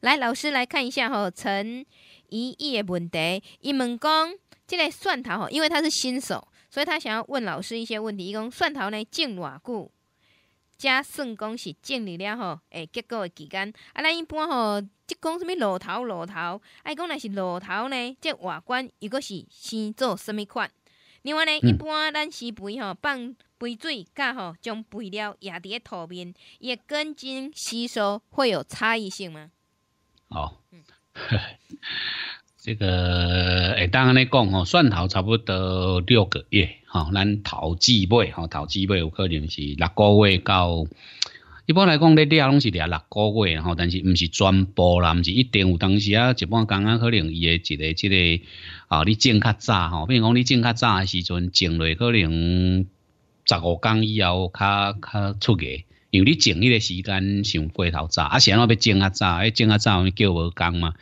来，老师来看一下哈，陈怡怡的问题。伊问讲，进个蒜头吼，因为他是新手，所以他想要问老师一些问题。伊讲蒜头呢，种偌久？加算讲是种立了吼，诶，结果的期间，啊，咱一般吼，即讲什物罗头露头？哎，讲若是露头呢？即外观又果是生做什么款？另外呢，一般咱施肥吼，放肥水甲吼，将肥料压在土面，伊的根茎吸收会有差异性吗？哦。好，这个诶，当然咧讲吼，蒜头差不多六个月，吼，咱头季尾吼，头季尾有可能是六个月到。一般来讲咧，你啊拢是掠六个月，吼，但是毋是全部啦，毋是一定有当时啊。一般讲啊，可能伊诶一个即个啊，你种较早吼，比如讲你种较早诶时阵种落，可能十五工以后较较出芽。有你种迄个时间想过头早，啊，现在要种啊早，要种啊早，叫无工嘛。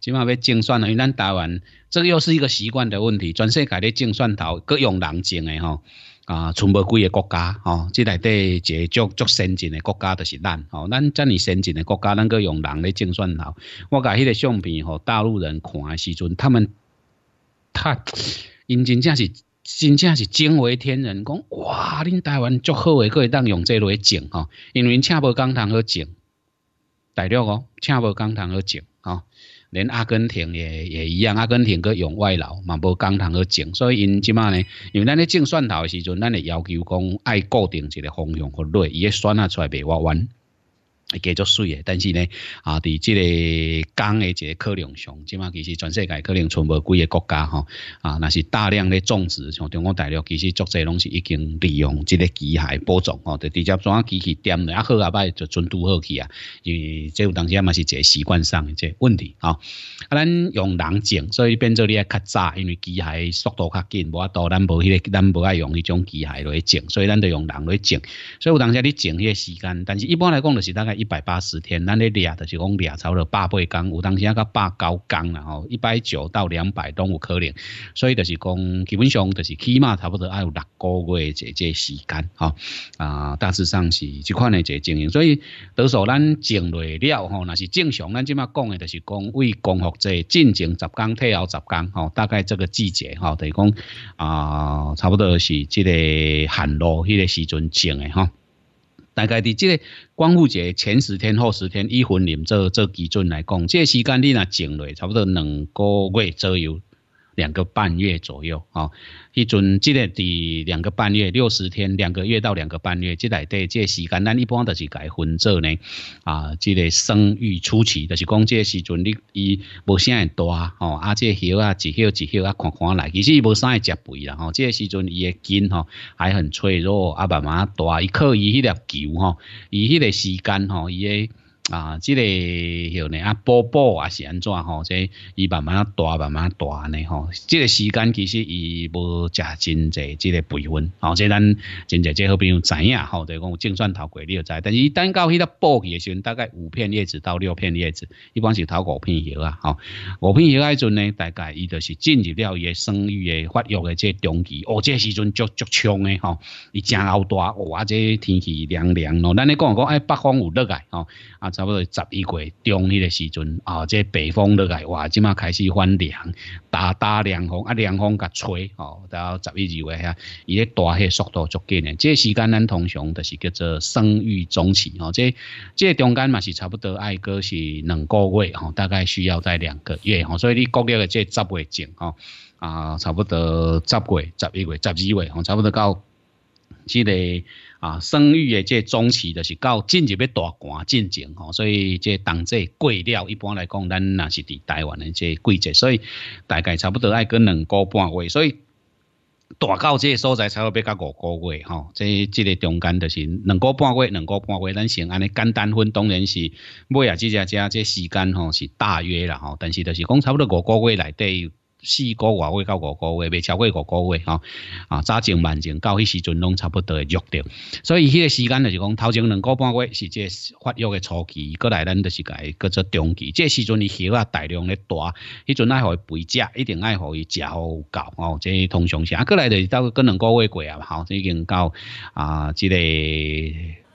起码要种蒜了，因为咱台湾这个又是一个习惯的问题。全世界咧种蒜头，各用人种的吼，啊，从无几个国家吼，即内底一个足足先进的国家都是咱。哦，咱遮尔先进的国家咱搁用人咧种蒜头。我甲迄个相片吼，大陆人看诶时阵，他们他，因真正是。真正是惊为天人，讲哇，恁台湾足好诶，可以当用这类种吼，因为请无工厂去种，大陆哦，请无工厂去种吼，连阿根廷也也一样，阿根廷搁用外劳嘛无工厂去种，所以因即嘛呢，因为咱咧种蒜头诶时阵，咱咧要求讲爱固定一个方向去路，伊诶蒜啊出来袂弯弯。会继续水诶，但是呢，啊，伫即个钢诶一个可能上，即马其实全世界可能存无几个国家吼，啊，那是大量咧种植，像中国大陆其实足侪拢是已经利用即个机械播种吼，就直接怎啊机器点咧，啊好啊歹就存拄好去啊，因为即有当时嘛是一个习惯上诶即个问题吼，啊，咱用人种，所以变做你爱较早，因为机械速度较紧，无啊多，咱无迄个咱无爱用迄种机械落去种，所以咱就用人落去种，所以有当时你种迄个时间，但是一般来讲就是大概。一百八十天，咱咧俩就是讲俩朝的八百天有当时啊个八高天然后一百九到两百都有可能，所以就是讲基本上就是起码差不多要有六个月这这时间，哈啊，大致上是这款的这经营，所以到数咱种类了吼，那是正常，咱即马讲的，就是讲为供学者进前十天，退后十天，吼，大概这个季节，吼，等于讲啊，差不多是即个寒露迄个时阵种的，哈。大概伫即个光复节前十天后十天，以婚龄做做基准来讲，即个时间你若静落，差不多两个月左右。两个半月左右，哦，迄阵即个伫两个半月，六十天，两个月到两个半月，即来对这时间，咱一般都是改分做呢，啊，即个生育初期，就是讲这个时阵你伊无啥会大，吼，啊，这肉啊，一肉一肉啊，看看来，其实伊无啥会食肥啦，吼，这个时阵伊的筋吼还很脆弱，啊，慢慢大一靠伊迄粒球吼，伊迄个时间吼，伊诶。啊，这个叫呢啊，宝宝啊是安怎吼？这伊慢慢大，慢慢大呢吼。这个时间其实伊无食真侪，即个培训，吼。即咱真济即好朋友知影吼，就讲种蒜头粿，你就知。但是伊等到迄搭爆起诶时阵，大概五片叶子到六片叶子，一般是头五片叶啊吼。五片叶迄阵呢，大概伊就是进入了伊诶生育诶发育嘅即中期。哦，即时阵足足冲诶吼，伊真老大。哦即天气凉凉咯。咱咧讲讲哎，北方有热来吼啊。差不多十一月中迄个时阵，哦，即北风落来，哇，即马开始翻凉，大大凉风啊，凉风甲吹，哦，到十一、二月遐，伊咧大迄速度足紧诶。即时间咱通常就是叫做生育中期，哦，即即中间嘛是差不多，爱个是两个月哦，大概需要在两个月，哦，所以你国历的即十月前，哦，啊，差不多十月、十一月、十二月，吼，差不多到。即个啊，生育诶，即个中期就是到进入要大寒进前吼，所以即个当季季料一般来讲，咱那是伫台湾诶，即个季节，所以大概差不多爱过两个半月，所以大到即个所在才会比较五个月吼。即即个中间就是两个半月，两个半月，咱像安尼简单分，当然是每啊只只只即时间吼是大约啦吼，但是就是讲差不多五个月内底四个月到五个月，未超过五个月吼啊，早种晚种，到迄时阵拢差不多会约着，所以迄个时间就是讲头前两个半月是这发育的初期，过来咱就是讲叫做中期。这时阵伊鱼啊，大量咧大，迄阵爱互伊肥食，一定爱互伊食好够哦。这通常是啊，过来就是到个两个月过啊，吼、即已经到啊即个。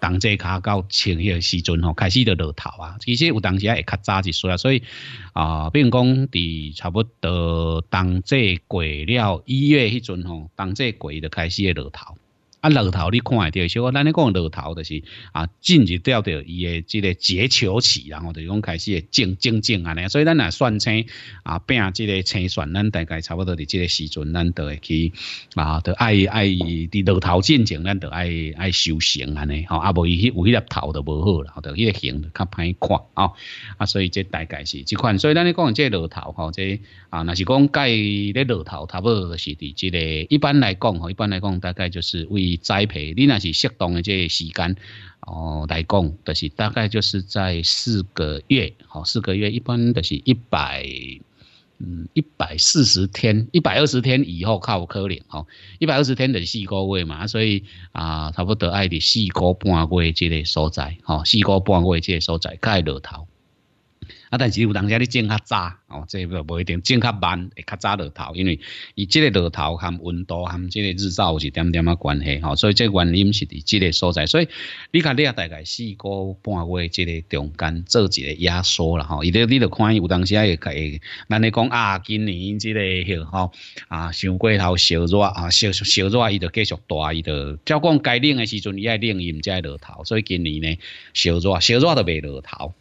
冬季卡到穿迄个时阵吼，开始就落头啊。其实有当时也较早一就啊，所以啊，比如讲，伫差不多冬季过了一月迄阵吼，当季季就开始会落头。啊，露头你看会到，小可咱咧讲露头就是啊，进入掉着伊诶即个结球期，然后就讲开始会静静静安尼，所以咱若算清啊，变即个清算，咱大概差不多伫即个时阵，咱就会去啊，就爱爱伫露头进蒸，咱就爱爱修行安尼，吼，啊，无伊迄粒头就无好了，就迄个形较歹看哦，啊，所以即大概是即款，所以咱咧讲即露头吼，即啊，那是讲改咧露头，差不多是伫即个，一般来讲吼，一般来讲大概就是为栽培，你那是适当诶，即时间哦，来讲，就是大概就是在四个月，好，四个月，一般就是一百，嗯，一百四十天，一百二十天以后靠可能吼，一百二十天的细个位嘛，所以啊，差不多爱伫四个半个月即个所在，哦，四个半个月即个所在，盖落头。啊！但是有当时你种较早哦，这个不一定种较慢会较早落头，因为伊这个落头含温度含这个日照有一点点啊关系吼，所以这原因是伫这个所在。所以你看你啊大概四个半月这个中间做一个压缩了吼。伊咧你著看有当时会甲会，咱咧讲啊，今年之类吼啊，上过头烧热啊，烧烧热伊就继续大伊就，照讲该冷的时阵伊爱冷，伊唔在落头，所以今年呢烧热烧热都袂落头。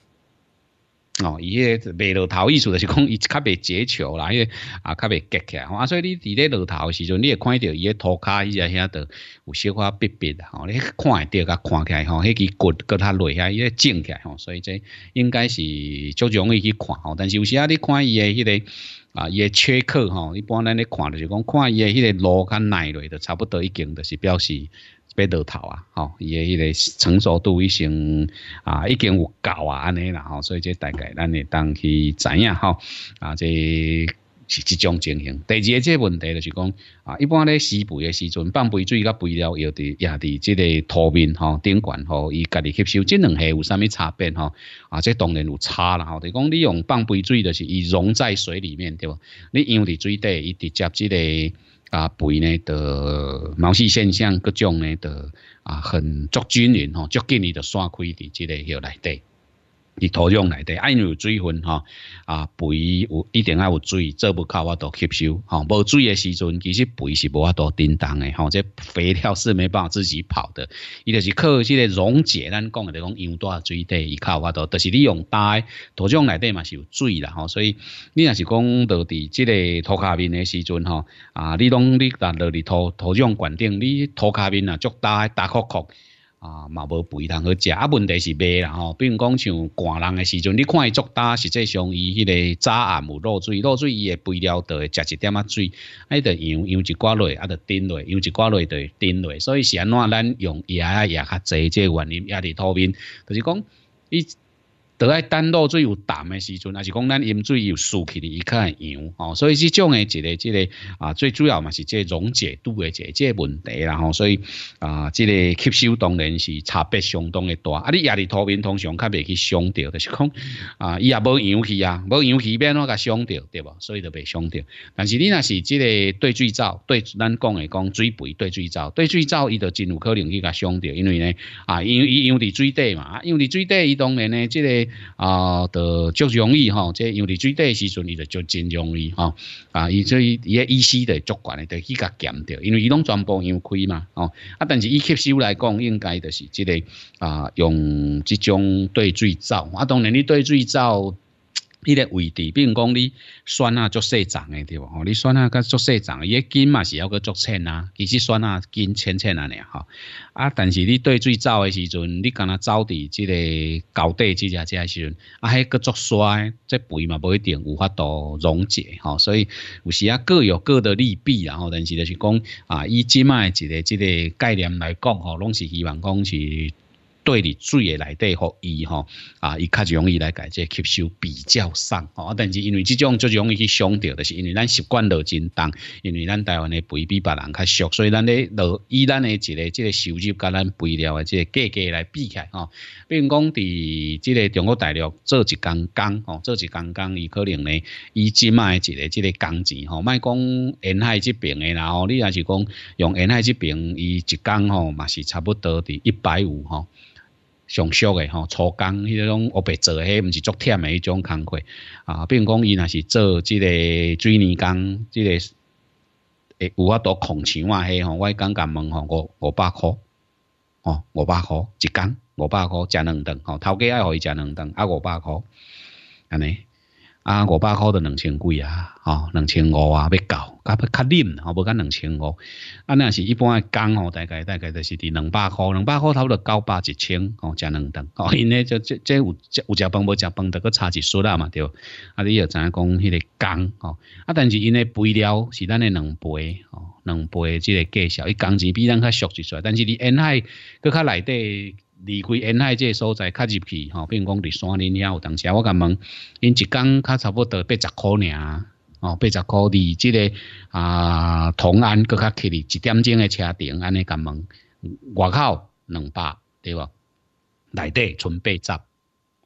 哦，伊个未落头意思就是讲，伊较未接球啦，迄个啊较未结起来吼，啊所以你伫咧落头时阵，你会看到伊个涂骹伊在遐度，有小可瘪瘪的吼，你看会到，甲看起来吼，迄支骨搁它落下伊个肿起来吼，所以这应该是足容易去看吼，但是有时啊，你看伊个迄个啊伊个缺口吼，一般咱咧看的就是讲，看伊个迄个路甲落去，著差不多已经就是表示。白头头啊，吼，伊诶迄个成熟度已经啊已经有够啊，安尼啦吼，所以即大概咱会当去知影吼，啊，即是即种情形。第二个即问题就是讲啊，一般咧施肥诶时阵，半杯水甲肥料要伫也伫即个土面吼，顶管吼，伊家己吸收，即两下有啥物差别吼？啊，即当然有差啦吼。就讲你用半杯水，就是伊溶在水里面对无？你用伫水底，伊直接即个。啊，肥呢的毛细现象各种呢的啊，很足均匀吼，足均匀的刷开的之个要来得。伫土壤内底，因为有水分吼，啊肥有一定要有水，做不靠我倒吸收吼。无水的时阵，其实肥是无法多叮当的吼，这肥料是没办法自己跑的，伊就是靠即个溶解咱讲的，就讲用多少水底，伊靠我多，就是利用诶，土壤内底嘛是有水啦吼。所以你若是讲到伫即个土下面的时阵吼，啊，你拢你打落伫土土壤管顶，你土下面啊足大大窟窟。啊，嘛无肥，通去食啊。问题是咩啦吼？比如讲像寒人诶时阵，你看伊足大，实际上伊迄个早暗有落水，落水伊会肥尿会食一点仔水，啊，伊着羊羊一挂落，啊着顶落，羊一挂落着顶落。所以是安怎咱用啊也较济，即个原因也伫土面，就是讲伊。得爱单露最有淡的时阵，还是讲咱饮水有舒起的一会羊哦，所以是种的一个、这个啊，最主要嘛是这溶解度的这这问题啦吼，所以啊，这个吸收当然是差别相当的大啊。你压力脱面通常较袂去伤着，的是空啊，伊也无氧气啊，无氧气变哪个伤掉对不？所以就袂伤掉。但是你那是这个兑水早对咱讲的讲水肥兑水早兑水早，伊就真有可能去个伤掉，因为呢啊，因为伊用伫水底嘛，用伫水底伊当然呢这个。啊，就容易哈，即因为最水多时阵，伊就就真容易哈啊，伊所以伊一洗的足管的，得去甲减掉，因为伊拢全部用开嘛哦啊，但是一吸收来讲，应该就是即个啊，用即种对水造，我当然你对水造。伊个位置，比如讲你酸啊足细长的对无？吼，你酸啊个足细长，伊个筋嘛是要个足浅啊。其实酸啊筋纤纤啊俩吼。啊，但是你对最早的时阵，你敢若走伫即个高底即只只时阵，啊，迄个足衰，即肥嘛无一定，有法度溶解吼。所以有时啊各有各的利弊，然后但是就是讲啊，以即卖一个即个概念来讲吼，拢是希望讲是。对你水会来底或伊吼啊，伊较容易来解决吸收比较上啊，但是因为这种就容易去伤到，就是，因为咱习惯了真重，因为咱台湾的肥比别人较俗，所以咱咧落以咱的一个即个收入跟咱肥料的即个价格来比起哦。比如讲，伫即个中国大陆做一工工吼，做一工工，伊可能咧伊即卖一个即个工钱吼，卖讲沿海这边的，然后你也是讲用沿海这边伊一工吼嘛是差不多伫一百五哈。上俗诶吼，粗工迄种，乌白做，诶，毋是足忝诶迄种工课啊，比如讲伊若是做即个水泥工，即个诶有啊多空钱啊，迄吼，我刚刚问吼，五五百箍哦，五百箍一工，五百箍食两顿，吼，头家爱互伊食两顿，啊，五百箍安尼。啊，五百块到两千几啊，吼，两千五啊，要够，较不卡定，吼，无干两千五，啊，那是一般诶工吼，大概大概就是伫两百块，两百块差不多九百一千，吼，加两顿，哦，因咧就这这有有食饭无食饭，得个差一岁啦嘛，对不？啊，你又影讲迄个工，吼，啊，但是因诶配料是咱诶两倍，吼，两倍即个计数，伊工资比咱较俗一岁，但是伫沿海搁较内得。离开沿海这个所在，较入去，吼，比如讲伫山林遐有当时，我甲问，因一工较差不多八十块尔，吼，八十块离这个啊，同安搁较近哩，一点钟的车程，安尼甲问，外口两百，对无？内底存八十。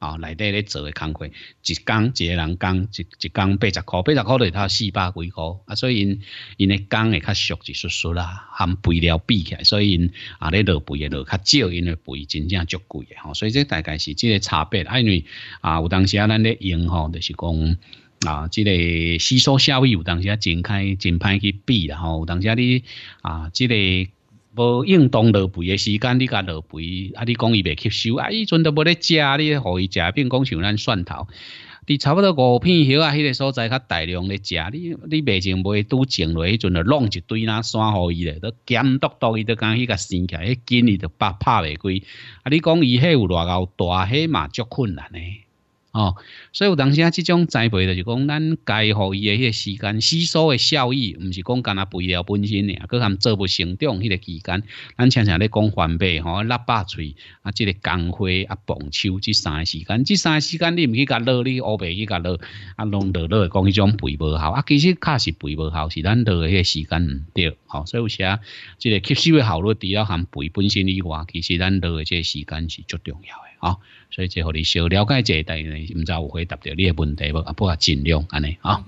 啊，内底咧做嘅工课，一工一个人工，一一工八十块，八十块就他四百几块啊，所以因因诶工会较俗一出数啦，含肥料比起来，所以因啊，咧落肥诶落较少，因为肥真正足贵嘅吼，所以这大概是即个差别，啊，因为啊，有当时啊，咱咧用吼，就是讲啊，即个吸收效率有当时啊，真开真歹去比啦吼，有当时啊，你啊，即个。无运动落肥诶时间，你甲落肥，啊！你讲伊未吸收啊！伊阵都无咧食，你互伊食？并讲像咱蒜头，伫差不多五片叶啊，迄个所在较大量咧食，你你未种未拄种落，迄阵就弄一堆呐，山互伊咧？都咸到到伊都讲伊个生起来，迄根伊就拍拍未归。啊！你讲伊迄有偌椒，大迄嘛足困难诶。哦，所以有当时啊，这种栽培就是讲，咱该予伊的迄个时间吸收的效益，唔是讲干阿肥料本身啊佮含作物成长迄个期间，咱常常咧讲翻倍吼，六百倍啊，即个工灰啊、棚秋这三个时间，这三个时间你唔去甲落，你乌白去甲落，啊弄落落，讲迄种肥无效，啊其实确是肥无效，是咱落的迄个时间唔对，吼，所以有时啊，即个吸收的效率除了含肥本身以外，其实咱落的这时间是最重要的。好，所以即后你哋了解一啲嘢，唔知道有可以答到你的问题？不过尽量安尼啊。